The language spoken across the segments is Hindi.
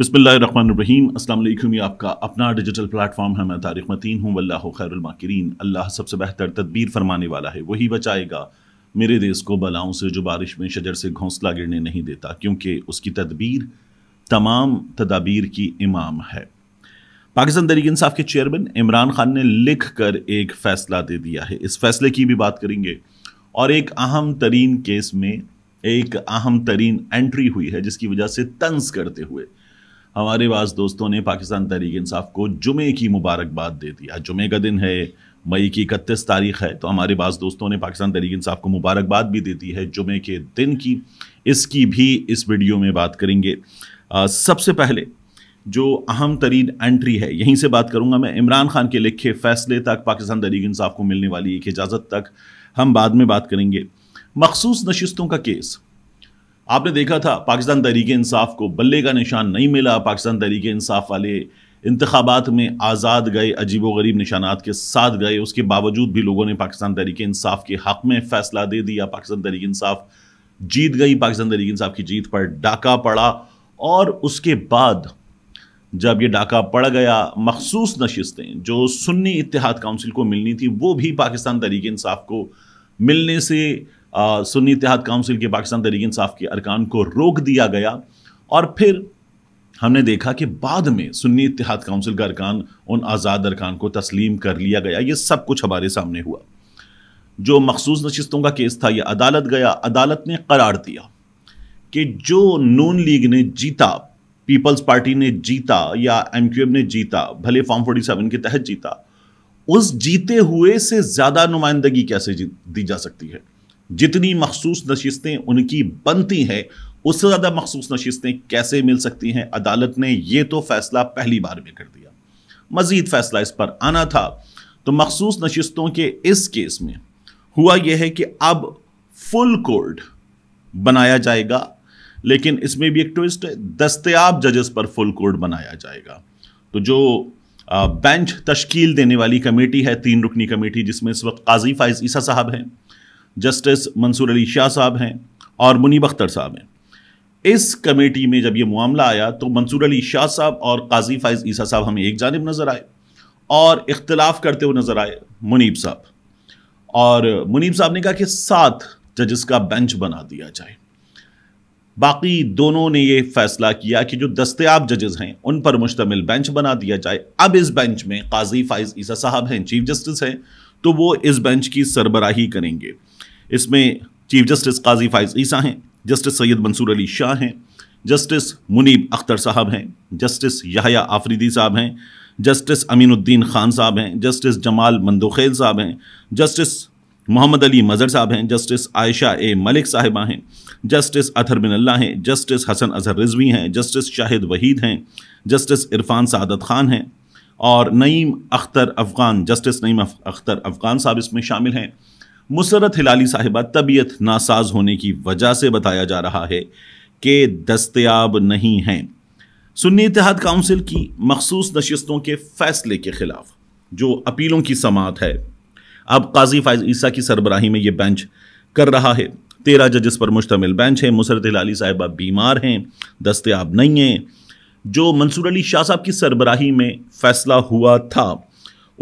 बसमीम अल्लाम आपका अपना डिजिटल प्लेटफॉर्म है मैं तारिक मतीन हूँ वल्ला खैरमाकरीन अल्लाह सबसे बेहतर तदबीर फरमाने वाला है वही बचाएगा मेरे देश को बलाओं से जो बारिश में शजर से घोंसला गिरने नहीं देता क्योंकि उसकी तदबीर तमाम तदाबीर की इमाम है पाकिस्तान तरीके इंसाफ के चेयरमैन इमरान खान ने लिख कर एक फ़ैसला दे दिया है इस फैसले की भी बात करेंगे और एक अहम तरीन केस में एक अहम तरीन एंट्री हुई है जिसकी वजह से तंज करते हुए हमारे बाज़ दोस्तों ने पाकिस्तान तहरीक इंसाफ को जुमे की मुबारकबाद दे दिया जुमे का दिन है मई की इकतीस तारीख है तो हमारे बाज़ दोस्तों ने पाकिस्तान तहरीक इंसाफ को मुबारकबाद भी दे दी है जुमे के दिन की इसकी भी इस वीडियो में बात करेंगे आ, सबसे पहले जो अहम तरीन एंट्री है यहीं से बात करूंगा मैं इमरान खान के लिखे फैसले तक पाकिस्तान तहरीक इंसाफ को मिलने वाली एक इजाज़त तक हम बाद में बात करेंगे मखसूस नशस्तों का केस आपने देखा था पाकिस्तान तहरीक इंसाफ को बल्ले का निशान नहीं मिला पाकिस्तान तहरीक इंसाफ वाले इंतबात में आज़ाद गए अजीब गरीब निशानात के साथ गए उसके बावजूद भी लोगों ने पाकिस्तान तहरीक इंसाफ के हक़ में फ़ैसला दे दिया पाकिस्तान तहरीक इंसाफ जीत गई पाकिस्तान तहरीक इंसाफ की जीत पर डाका पड़ा और उसके बाद जब ये डाका पड़ गया मखसूस नशस्तें जो सुन्नी इतिहाद काउंसिल को मिलनी थी वो भी पाकिस्तान तहरीक इंसाफ को मिलने से सुन्नी इतिहाद काउंसिल के पाकिस्तान तरीक इंसाफ के अरकान को रोक दिया गया और फिर हमने देखा कि बाद में सुन्नी इतिहाद काउंसिल का अरकान उन आज़ाद अरकान को तस्लीम कर लिया गया ये सब कुछ हमारे सामने हुआ जो मखसूस नशस्तों का केस था यह अदालत गया अदालत ने करार दिया कि जो नून लीग ने जीता पीपल्स पार्टी ने जीता या एम क्यू एम ने जीता भले फॉर्म फोर्टी सेवन के तहत जीता उस जीते हुए से ज़्यादा नुमाइंदगी कैसे दी जा सकती है जितनी मखसूस नशस्तें उनकी बनती हैं उससे ज़्यादा मखसूस नशस्तें कैसे मिल सकती हैं अदालत ने ये तो फैसला पहली बार में कर दिया मज़ीद फैसला इस पर आना था तो मखसूस नशस्तों के इस केस में हुआ यह है कि अब फुल कोर्ट बनाया जाएगा लेकिन इसमें भी एक ट्विस्ट है दस्तयाब जजेस पर फुल कोर्ट बनाया जाएगा तो जो बेंच तश्कील देने वाली कमेटी है तीन रुकनी कमेटी जिसमें इस वक्त काजी फाइज ईसा साहब हैं जस्टिस मंसूर अली शाह साहब हैं और मुनीब अख्तर साहब हैं इस कमेटी में जब ये मामला आया तो मंसूर अली शाह साहब और काजी फायज ईसा साहब हमें एक जानब नज़र आए और इख्तलाफ करते हुए नज़र आए मुनीब साहब और मुनीब साहब ने कहा कि सात जजस का बेंच बना दिया जाए बाकी दोनों ने ये फैसला किया कि जो दस्तयाब जजेस हैं उन पर मुश्तमिल बेंच बना दिया जाए अब इस बेंच में काजी फाइज ईसा साहब हैं चीफ जस्टिस हैं तो वो इस बेंच की सरबराही करेंगे इसमें चीफ जस्टिस काजी फाइज ईसा हैं जस्टिस सैयद मंसूर अली शाह हैं जस्टिस मुनीब अख्तर साहब हैं जस्टिस याहिया आफरीदी साहब हैं जस्टिस अमीनुद्दीन खान साहब हैं जस्टिस जमाल मंदोखेल साहब हैं जस्टिस मोहम्मद अली मज़र साहब हैं जस्टिस आयशा ए मलिक साहिबा हैं जस्टिस अथर बिन अल्लाह हैं जस्टिस हसन अजहर रिजवी हैं जस्टिस शाहिद वहीद हैं जस्टिस इरफान सादत खान हैं और नईम अख्तर अफ़गान जस्टिस नईम अख्तर अफ़गान साहब इसमें शामिल हैं मुसरत हिलाली साहिबा तबीयत नासाज होने की वजह से बताया जा रहा है कि दस्तयाब नहीं हैं सुन्नी इतिहाद काउंसिल की मखसूस नशस्तों के फ़ैसले के ख़िलाफ़ जो अपीलों की समात है अब काजी फायज ईसा की सरबराही में यह बेंच कर रहा है तेरह जजिस पर मुश्तमिल बेंच है मुसरत हिलाली साहिबा बीमार हैं दस्तयाब नहीं हैं जो मंसूर अली शाह साहब की सरबराही में फैसला हुआ था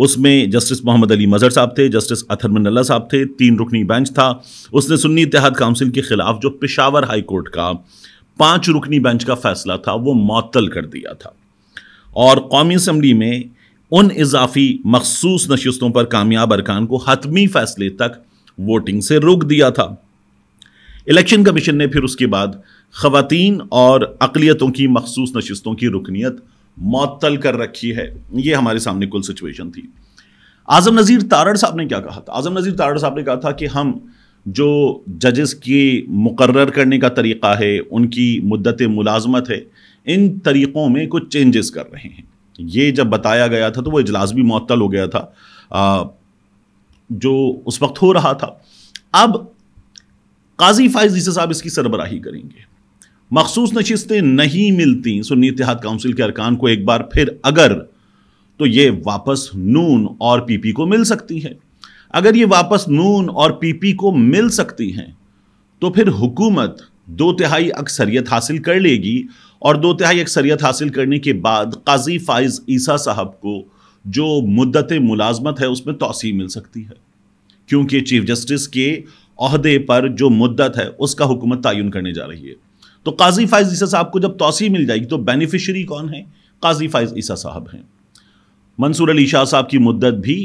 उसमें जस्टिस मोहम्मद अली मज़हर साहब थे जस्टिस अथर मिनल्ला साहब थे तीन रुकनी बेंच था उसने सुन्नी इतिहाद काउंसिल के ख़िलाफ़ जो पेशावर हाई कोर्ट का पांच रुकनी बेंच का फैसला था वो मअतल कर दिया था और कौमी असम्बली में उन इजाफी मखसूस नशस्तों पर कामयाब अरकान को हतमी फैसले तक वोटिंग से रोक दिया था इलेक्शन कमीशन ने फिर उसके बाद ख़वातीन और अकलीतों की मखसूस नशस्तों की रुकनीत मअतल कर रखी है ये हमारे सामने कुल सिचुएशन थी आज़म नज़ीर तारड़ साहब ने क्या कहा था आज़म नज़ीर तारड़ साहब ने कहा था कि हम जो जजेस के मुकर करने का तरीक़ा है उनकी मुद्दत मुलाजमत है इन तरीक़ों में कुछ चेंजेस कर रहे हैं ये जब बताया गया था तो वह इजलास भी मअतल हो गया था आ, जो उस वक्त हो रहा था अब काजी फाइज जीसा साहब इसकी सरबराही करेंगे मखसूस नशस्तें नहीं मिलती सुन्नी इतिहाद काउंसिल के अरकान को एक बार फिर अगर तो ये वापस नून और पीपी को मिल सकती है अगर ये वापस नून और पीपी को मिल सकती हैं तो फिर हुकूमत दो तिहाई अक्सरियत हासिल कर लेगी और दो तिहाई अक्सरियत हासिल करने के बाद काजी फाइज ईसा साहब को जो मुद्दत मुलाजमत है उसमें तोसी मिल सकती है क्योंकि चीफ जस्टिस के अहदे पर जो मुद्दत है उसका हुकूमत तयन करने जा रही है तो काजी फाइज ईसा साहब को जब तोसी मिल जाएगी तो बेनिफिशरी कौन है काजी फाइज ईसा साहब हैं मंसूर अली शाह साहब की मुद्दत भी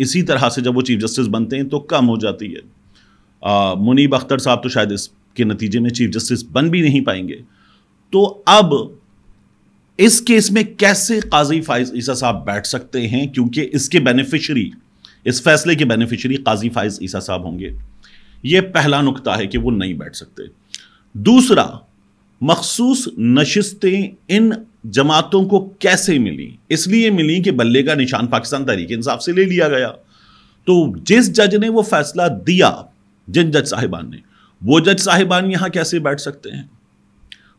इसी तरह से जब वो चीफ जस्टिस बनते हैं तो कम हो जाती है मुनीब अख्तर साहब तो शायद इसके नतीजे में चीफ जस्टिस बन भी नहीं पाएंगे तो अब इस केस में कैसे काजी फाइज ईसा साहब बैठ सकते हैं क्योंकि इसके बेनिफिशरी इस फैसले के बेनिफिशरी काजी फाइज ईसा साहब होंगे ये पहला नुकता है कि वो नहीं बैठ सकते दूसरा मखसूस नशस्तें इन जमातों को कैसे मिली इसलिए मिली कि बल्ले का निशान पाकिस्तान तहरीक इंसाफ से ले लिया गया तो जिस जज ने वो फैसला दिया जिन जज साहिबान ने वो जज साहिबान यहाँ कैसे बैठ सकते हैं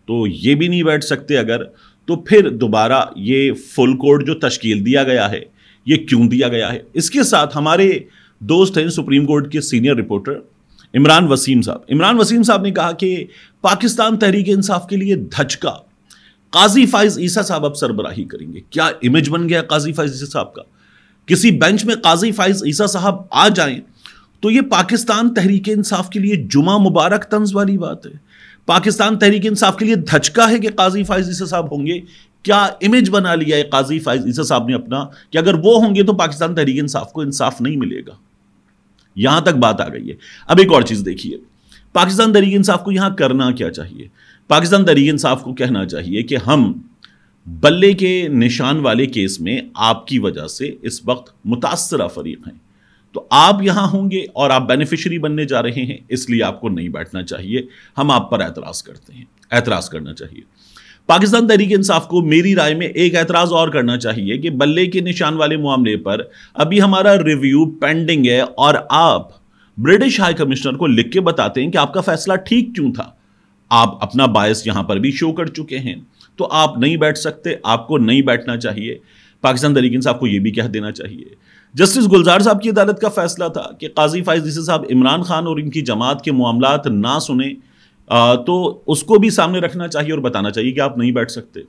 तो ये भी नहीं बैठ सकते अगर तो फिर दोबारा ये फुल कोर्ट जो तश्कील दिया गया है ये क्यों दिया गया है इसके साथ हमारे दोस्त हैं सुप्रीम कोर्ट के सीनियर रिपोर्टर इमरान वसीम साहब इमरान वसीम साहब ने कहा कि पाकिस्तान तहरीक इंसाफ के लिए धचका काजी फाइज ईसा साहब अब सरबराही करेंगे क्या इमेज बन गया काजी फाइज ईसा साहब का किसी बेंच में काजी फाइज ईसा साहब आ जाएं तो ये पाकिस्तान तहरीक इंसाफ के लिए जुमा मुबारक तंज वाली बात है पाकिस्तान तहरीक इंसाफ के लिए धचका है कि काजी फाइज ईसा साहब होंगे क्या इमेज बना लिया है काजी फाइज ईसा साहब ने अपना कि अगर वो होंगे तो पाकिस्तान तहरीक इंसाफ को इंसाफ नहीं मिलेगा यहां तक बात आ गई है अब एक और चीज़ देखिए पाकिस्तान तहरीक इंसाफ को यहां करना क्या चाहिए पाकिस्तान तहरीक इंसाफ को कहना चाहिए कि हम बल्ले के निशान वाले केस में आपकी वजह से इस वक्त मुतासर फरीक हैं तो आप यहां होंगे और आप बेनिफिशरी बनने जा रहे हैं इसलिए आपको नहीं बैठना चाहिए हम आप पर एतराज़ करते हैं एतराज़ करना चाहिए पाकिस्तान तहरीक इंसाफ को मेरी राय में एक एतराज़ और करना चाहिए कि बल्ले के निशान वाले मामले पर अभी हमारा रिव्यू पेंडिंग है और आप ब्रिटिश हाई कमिश्नर को लिख के बताते हैं कि आपका फैसला ठीक क्यों था आप अपना बायस यहां पर भी शो कर चुके हैं तो आप नहीं बैठ सकते आपको नहीं बैठना चाहिए पाकिस्तान तहरीक इंसाफ को यह भी कह देना चाहिए जस्टिस गुलजार साहब की अदालत का फैसला था कि काजी फायजीसे साहब इमरान खान और इनकी जमात के मामला ना सुने आ, तो उसको भी सामने रखना चाहिए और बताना चाहिए कि आप नहीं बैठ सकते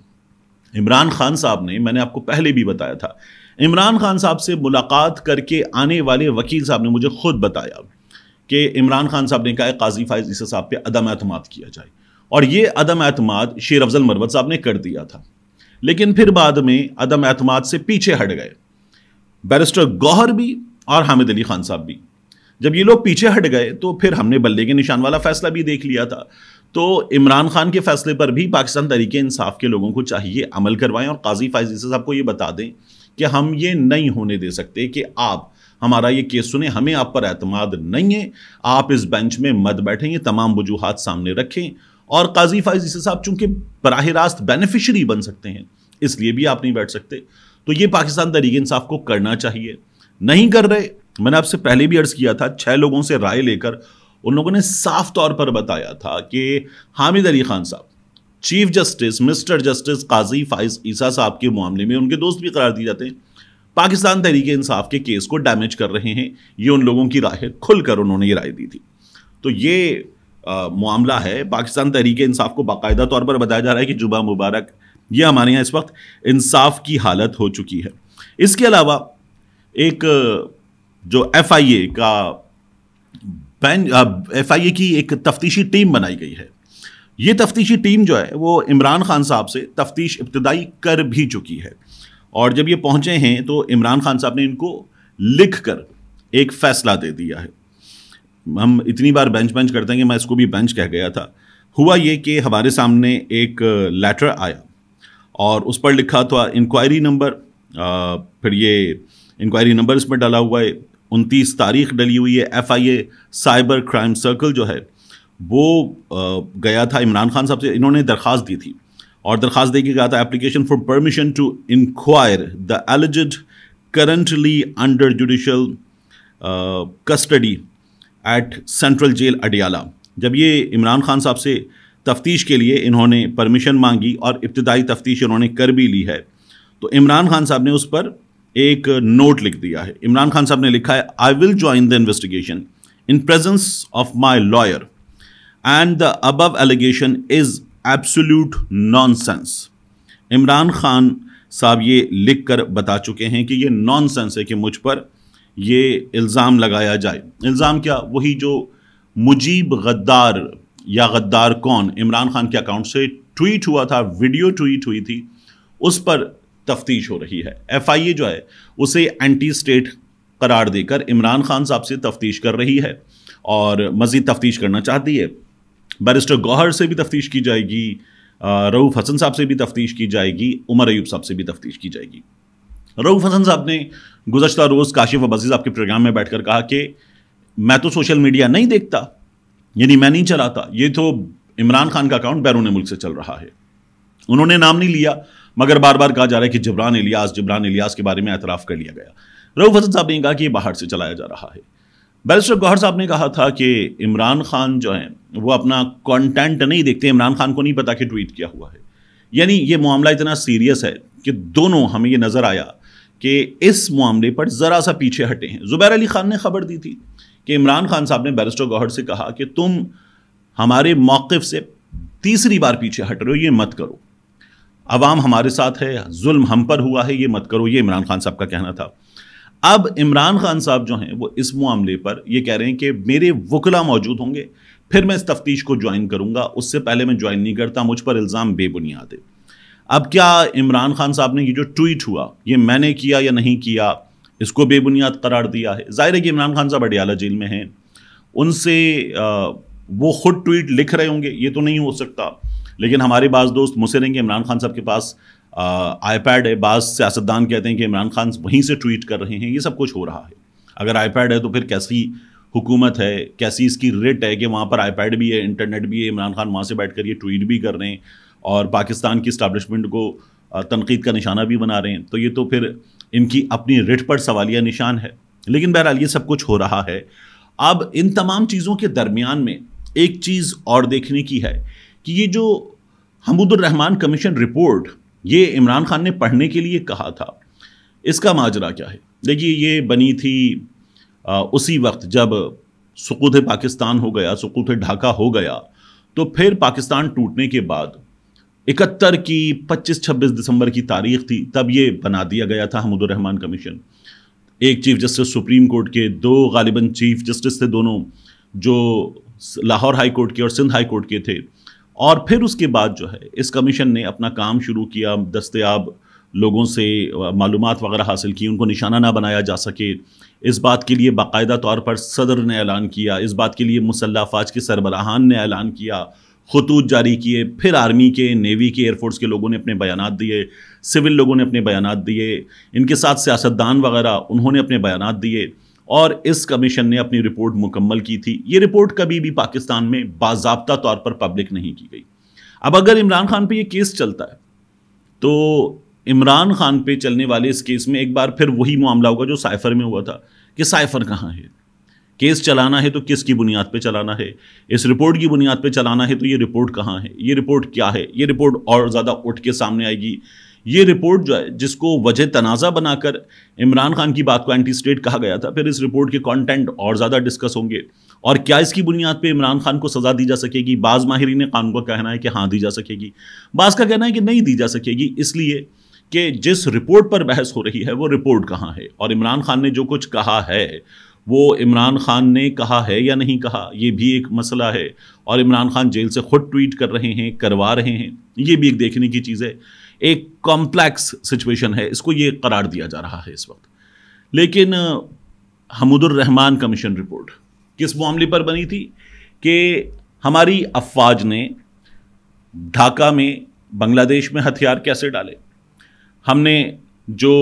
इमरान खान साहब ने मैंने आपको पहले भी बताया था इमरान खान साहब से मुलाकात करके आने वाले वकील साहब ने मुझे खुद बताया कि इमरान खान साहब ने कहा काजी फायज ईसा साहब पे अदम अहतम किया जाए और ये अदम अतमाद शेर अफजल मरवत साहब ने कर दिया था लेकिन फिर बाद में अदम अहतम से पीछे हट गए बैरिस्टर गौहर भी और हामिद अली खान साहब भी जब ये लोग पीछे हट गए तो फिर हमने बल्ले के निशान वाला फैसला भी देख लिया था तो इमरान खान के फैसले पर भी पाकिस्तान तरीके इंसाफ के लोगों को चाहिए अमल करवाएं और काजी फायजी से आपको ये बता दें कि हम ये नहीं होने दे सकते कि आप हमारा ये केस सुने हमें आप पर अतमाद नहीं है आप इस बेंच में मत बैठें ये तमाम वजूहत सामने रखें और काजी फायजी साहब चूंकि बरह रास्त बेनिफिशरी बन सकते हैं इसलिए भी आप नहीं बैठ सकते तो ये पाकिस्तान तरीके इंसाफ को करना चाहिए नहीं कर रहे मैंने आपसे पहले भी अर्ज़ किया था छः लोगों से राय लेकर उन लोगों ने साफ तौर पर बताया था कि हामिद अली खान साहब chief justice mister justice Qazi Faez Isa साहब के मामले में उनके दोस्त भी करार दिए जाते हैं पाकिस्तान तहरीक इंसाफ के केस को डैमेज कर रहे हैं ये उन लोगों की राय खुलकर उन्होंने ये राय दी थी तो ये मामला है पाकिस्तान तहरीक इंसाफ को बाकायदा तौर पर बताया जा रहा है कि जुबा मुबारक ये हमारे यहाँ इस वक्त इंसाफ की हालत हो चुकी है इसके अलावा एक जो एफ का बैन एफ की एक तफ्तीशी टीम बनाई गई है ये तफ्तीशी टीम जो है वो इमरान खान साहब से तफ्तीश इब्तदाई कर भी चुकी है और जब ये पहुंचे हैं तो इमरान खान साहब ने इनको लिख कर एक फैसला दे दिया है हम इतनी बार बेंच बेंच करते हैं कि मैं इसको भी बेंच कह गया था हुआ ये कि हमारे सामने एक लेटर आया और उस पर लिखा था इंक्वायरी नंबर फिर ये इंक्वायरी नंबर इसमें डाला हुआ है उनतीस तारीख डली हुई है एफआईए साइबर क्राइम सर्कल जो है वो गया था इमरान खान साहब से इन्होंने दरख्वास्त दी थी और दरख्वास्त दे के कहा था application for permission to inquire the alleged currently under judicial custody at central jail Adiala जब ये इमरान खान साहब से तफ्तीश के लिए इन्होंने परमिशन मांगी और इब्तदाई तफ्तीश इन्होंने कर भी ली है तो इमरान खान साहब ने उस पर एक नोट लिख दिया है इमरान खान साहब ने लिखा है I will join the investigation in presence of my lawyer and the above allegation is absolute nonsense Imran Khan साहब ये लिख कर बता चुके हैं कि ये नॉन सेंस है कि मुझ पर ये इल्ज़ाम लगाया जाए इल्ज़ाम क्या वही जो मुजीब गद्दार या गद्दार कौन इमरान खान के अकाउंट से ट्वीट हुआ था वीडियो ट्वीट हुई थी उस पर तफ्तीश हो रही है एफ जो है उसे एंटी स्टेट करार देकर इमरान खान साहब से तफ्तीश कर रही है और मज़ीद तफ्तीश करना चाहती है बैरिस्टर गौहर से भी तफ्तीश की जाएगी रऊफ़ हसन साहब से भी तफ्तीश की जाएगी उमर अयूब साहब से भी तफ्तीश की जाएगी रऊफ़ हसन साहब ने गुजशत रोज़ काशिफ अबीज़ साहब के प्रोग्राम में बैठकर कहा कि मैं तो सोशल मीडिया नहीं देखता यानी मैं नहीं चलाता ये तो इमरान खान का अकाउंट बैरून मुल्क से चल रहा है उन्होंने नाम नहीं लिया मगर बार बार कहा जा रहा है कि जबरान इलियास जबरान इलियास के बारे में एतराफ़ कर लिया गया रऊफ हसन साहब ने कहा कि ये बाहर से चलाया जा रहा है बैरिस्टर गौहर साहब ने कहा था कि इमरान खान जो है वो अपना कंटेंट नहीं देखते इमरान खान को नहीं पता कि ट्वीट किया हुआ है यानी ये मामला इतना सीरियस है कि दोनों हमें ये नज़र आया कि इस मामले पर ज़रा सा पीछे हटे हैं ज़ुबैर अली खान ने खबर दी थी कि इमरान खान साहब ने बैरिस्टर गौहर से कहा कि तुम हमारे मौक़ से तीसरी बार पीछे हट रहे हो ये मत करो अवाम हमारे साथ है जुल्म हम पर हुआ है ये मत करो ये इमरान खान साहब का कहना था अब इमरान खान साहब जो हैं वो इस मामले पर ये कह रहे हैं कि मेरे वकला मौजूद होंगे फिर मैं इस तफ्तीश को ज्वाइन करूंगा उससे पहले मैं ज्वाइन नहीं करता मुझ पर इल्ज़ाम बेबुनियाद है अब क्या इमरान खान साहब ने ये जो ट्वीट हुआ ये मैंने किया या नहीं किया इसको बेबुनियाद करार दिया है ज़ाहिर है कि इमरान खान साहब अडियाला जेल में हैं उनसे वो खुद ट्वीट लिख रहे होंगे ये तो नहीं हो सकता लेकिन हमारे बाज़ दोस्त मुसरिंग इमरान खान साहब के पास आईपैड है बाज़ सियासतदान कहते हैं कि इमरान खान वहीं से ट्वीट कर रहे हैं ये सब कुछ हो रहा है अगर आईपैड है तो फिर कैसी हुकूमत है कैसी इसकी रेट है कि वहाँ पर आईपैड भी है इंटरनेट भी है इमरान खान वहाँ से बैठ कर ये ट्वीट भी कर रहे हैं और पाकिस्तान की इस्टबलिशमेंट को तनकीद का निशाना भी बना रहे हैं तो ये तो फिर इनकी अपनी रिट पर सवालिया निशान है लेकिन बहरहाल ये सब कुछ हो रहा है अब इन तमाम चीज़ों के दरमियान में एक चीज़ और देखने की है कि ये जो हमूदुररहमान कमीशन रिपोर्ट ये इमरान खान ने पढ़ने के लिए कहा था इसका माजरा क्या है देखिए ये बनी थी आ, उसी वक्त जब सकूत पाकिस्तान हो गया सकूत ढाका हो गया तो फिर पाकिस्तान टूटने के बाद इकहत्तर की 25-26 दिसंबर की तारीख थी तब ये बना दिया गया था हमदुररहमान कमीशन एक चीफ जस्टिस सुप्रीम कोर्ट के दो गालिबा चीफ जस्टिस थे दोनों जो लाहौर हाई कोर्ट के और सिंध हाई कोर्ट के थे और फिर उसके बाद जो है इस कमीशन ने अपना काम शुरू किया दस्तयाब लोगों से मालूम वगैरह हासिल की उनको निशाना ना बनाया जा सके इस बात के लिए बाकायदा तौर पर सदर ने ऐलान किया इस बात के लिए मुसल्ह फ़ाज के सरबराहान ने ऐलान किया खतूत जारी किए फिर आर्मी के नेवी के एयरफोर्स के लोगों ने अपने बयान दिए सिविल लोगों ने अपने बयान दिए इनके साथ सियासतदान वगैरह उन्होंने अपने बयान दिए और इस कमीशन ने अपनी रिपोर्ट मुकम्मल की थी ये रिपोर्ट कभी भी पाकिस्तान में बाबा तौर पर पब्लिक नहीं की गई अब अगर इमरान खान पर यह केस चलता है तो इमरान खान पे चलने वाले इस केस में एक बार फिर वही मामला होगा जो साइफर में हुआ था कि साइफर कहाँ है केस चलाना है तो किसकी बुनियाद पे चलाना है इस रिपोर्ट की बुनियाद पे चलाना है तो ये रिपोर्ट कहाँ है ये रिपोर्ट क्या है ये रिपोर्ट और ज़्यादा उठ के सामने आएगी ये रिपोर्ट जो है जिसको वजह तनाज़ा बनाकर इमरान खान की बात को एंटी स्टेट कहा गया था फिर इस रिपोर्ट के कंटेंट और ज़्यादा डिस्कस होंगे और क्या इसकी बुनियाद पे इमरान खान को सज़ा दी जा सकेगी बाज़ माहरीन कानून का कहना है कि हाँ दी जा सकेगी बाज़ का कहना है कि नहीं दी जा सकेगी इसलिए कि जिस रिपोर्ट पर बहस हो रही है वो रिपोर्ट कहाँ है और इमरान खान ने जो कुछ कहा है वो इमरान खान ने कहा है या नहीं कहा ये भी एक मसला है और इमरान खान जेल से खुद ट्वीट कर रहे हैं करवा रहे हैं ये भी एक देखने की चीज़ है एक कॉम्प्लेक्स सिचुएशन है इसको ये करार दिया जा रहा है इस वक्त लेकिन हमदुर रहमान कमीशन रिपोर्ट किस मामले पर बनी थी कि हमारी अफवाज ने ढाका में बांग्लादेश में हथियार कैसे डाले हमने जो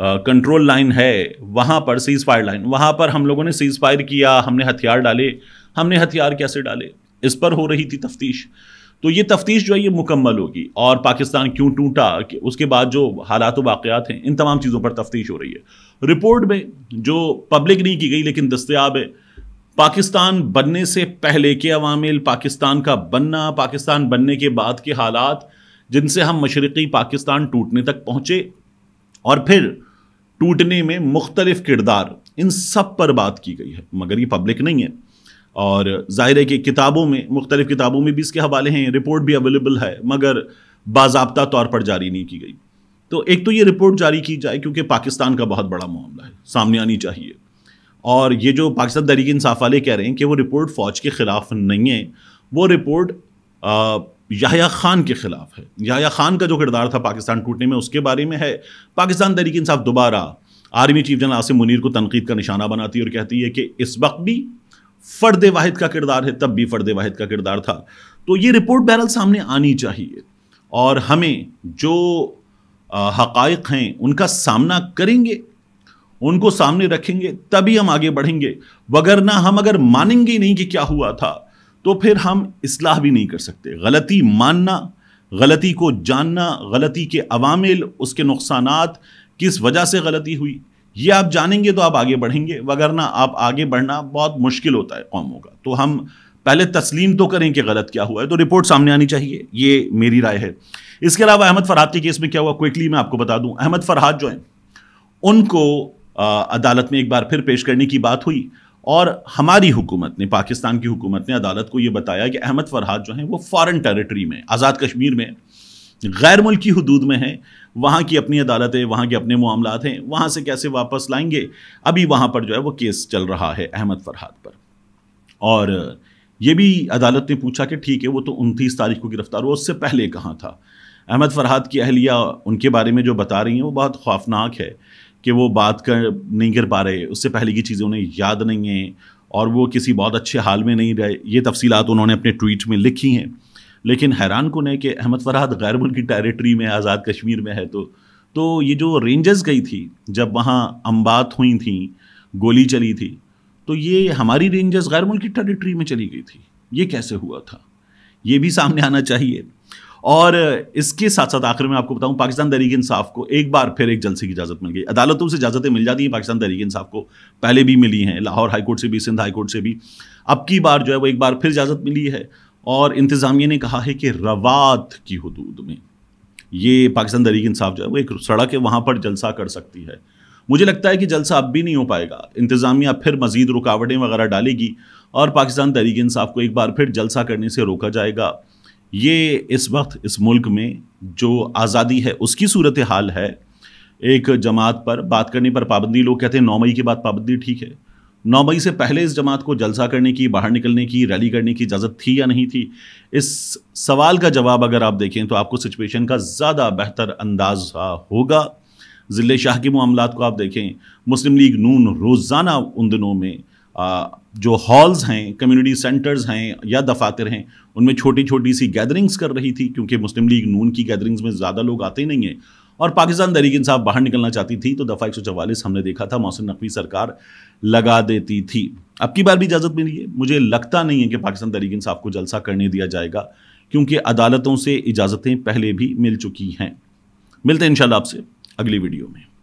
कंट्रोल लाइन है वहाँ पर सीज़ फायर लाइन वहाँ पर हम लोगों ने सीज़ फायर किया हमने हथियार डाले हमने हथियार कैसे डाले इस पर हो रही थी तफ्तीश तो ये तफ्तीश जो है ये मुकम्मल होगी और पाकिस्तान क्यों टूटा उसके बाद जो हालात वाक़ात हैं इन तमाम चीज़ों पर तफ्तीश हो रही है रिपोर्ट में जो पब्लिक नहीं की गई लेकिन दस्तियाब है पाकिस्तान बनने से पहले के अवामिल पाकिस्तान का बनना पाकिस्तान बनने के बाद के हालात जिनसे हम मशरक़ी पाकिस्तान टूटने तक पहुँचे और फिर टूटने में मुख्तलिफ किरदार इन सब पर बात की गई है मगर ये पब्लिक नहीं है और जाहिर है कि किताबों में मुख्तलिफ़ किताबों में भी इसके हवाले हैं रिपोर्ट भी अवेलेबल है मगर बाबा तौर पर जारी नहीं की गई तो एक तो ये रिपोर्ट जारी की जाए क्योंकि पाकिस्तान का बहुत बड़ा मामला है सामने आनी चाहिए और ये जो पाकिस्तान तहरीक इंसाफ वाले कह रहे हैं कि वो रिपोर्ट फ़ौज के ख़िलाफ़ नहीं है वो रिपोर्ट याया खान के ख़िलाफ़ है याया खान का जो किरदार था पाकिस्तान टूटने में उसके बारे में है पाकिस्तान तहरीक इंसाफ दोबारा army chief general Asim Munir को तनकीद का निशाना बनाती है और कहती है कि इस वक्त भी फर्द वाहिद का किरदार है तब भी फर्द वाहिद का किरदार था तो ये रिपोर्ट बैरल सामने आनी चाहिए और हमें जो हक़ हैं उनका सामना करेंगे उनको सामने रखेंगे तभी हम आगे बढ़ेंगे वगरना हम अगर मानेंगे ही नहीं कि क्या हुआ था तो फिर हम इसलाह भी नहीं कर सकते गलती मानना गलती को जानना गलती के अवामिल उसके नुकसान किस वजह से गलती हुई ये आप जानेंगे तो आप आगे बढ़ेंगे वगरना आप आगे बढ़ना बहुत मुश्किल होता है कौमों का तो हम पहले तस्लीम तो करें कि गलत क्या हुआ है तो रिपोर्ट सामने आनी चाहिए ये मेरी राय है इसके अलावा अहमद फरहाद के केस में क्या हुआ क्विकली मैं आपको बता दूं अहमद फरहाद जो हैं उनको आ, अदालत में एक बार फिर पेश करने की बात हुई और हमारी हुकूमत ने पाकिस्तान की हुकूमत ने अदालत को ये बताया कि अहमद फरहाद जो हैं वो फॉरेन टेरिटरी में आज़ाद कश्मीर में गैर मुल्की हदूद में हैं वहाँ की अपनी अदालतें वहाँ के अपने मामला हैं वहाँ से कैसे वापस लाएंगे अभी वहाँ पर जो है वो केस चल रहा है अहमद फरहाद पर और ये भी अदालत ने पूछा कि ठीक है वो तो उनतीस तारीख को गिरफ्तार हुआ उससे पहले कहाँ था अहमद फरहाद की अहलिया उनके बारे में जो बता रही हैं वो बहुत खौफनाक है कि वो बात कर नहीं कर पा रहे उससे पहले की चीज़ें उन्हें याद नहीं हैं और वो किसी बहुत अच्छे हाल में नहीं रहे ये तफसीत उन्होंने अपने ट्वीट में लिखी हैं लेकिन हैरान कन है कि अहमद फराद गैर मुल्की टेरेटरी में आज़ाद कश्मीर में है तो तो ये जो रेंजर्स गई थी जब वहाँ अम्बात हुई थी गोली चली थी तो ये हमारी रेंजर्स गैर मुल्की टेरेटरी में चली गई थी ये कैसे हुआ था ये भी सामने आना चाहिए और इसके साथ साथ आखिर में आपको बताऊं पाकिस्तान तहरीक इंसाफ को एक बार फिर एक जलसे की इजाज़त मिल गई अदालतों से इजाज़तें मिल जाती हैं पाकिस्तान तहरीक इंसाफ को पहले भी मिली हैं लाहौर हाईकोर्ट से भी सिंध हाईकोर्ट से भी अब की बार जो है वो एक बार फिर इजाज़त मिली है और इंतज़ामिया ने कहा है कि रवात की हदूद में ये पाकिस्तान तरीक इंसाफ जो है वो एक सड़क है वहाँ पर जलसा कर सकती है मुझे लगता है कि जलसा अब भी नहीं हो पाएगा इंतज़ामिया फिर मज़ीद रुकावटें वगैरह डालेगी और पाकिस्तान तहरीक इंसाफ को एक बार फिर जलसा करने से रोका जाएगा ये इस वक्त इस मुल्क में जो आज़ादी है उसकी सूरत हाल है एक जमात पर बात करने पर पाबंदी लोग कहते हैं नौ मई के बाद पाबंदी ठीक है नौ मई से पहले इस जमात को जलसा करने की बाहर निकलने की रैली करने की इजाज़त थी या नहीं थी इस सवाल का जवाब अगर आप देखें तो आपको सिचुएशन का ज़्यादा बेहतर अंदाज़ा होगा ज़िले शाह के मामला को आप देखें मुस्लिम लीग नून रोज़ाना उन दिनों में आ, जो हॉल्स हैं कम्युनिटी सेंटर्स हैं या दफातर हैं उनमें छोटी छोटी सी गैदरिंग्स कर रही थी क्योंकि मुस्लिम लीग नून की गैदरिंग्स में ज़्यादा लोग आते ही नहीं हैं और पाकिस्तान तहरीक इंसाफ बाहर निकलना चाहती थी तो दफ़ा एक हमने देखा था मौसम नकवी सरकार लगा देती थी अब की बार भी इजाज़त मिली है मुझे लगता नहीं है कि पाकिस्तान तहरीक इंसाफ को जलसा करने दिया जाएगा क्योंकि अदालतों से इजाज़तें पहले भी मिल चुकी हैं मिलते हैं इन आपसे अगली वीडियो में